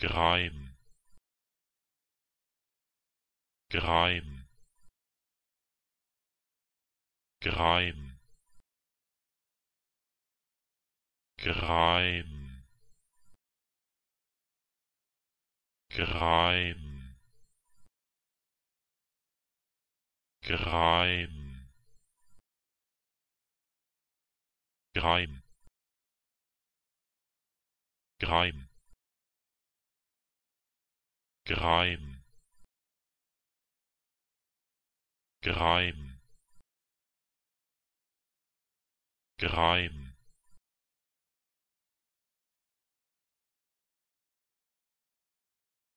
Greim Greim Greim Greim Greim Greim Greim Greim Greim Greim Greim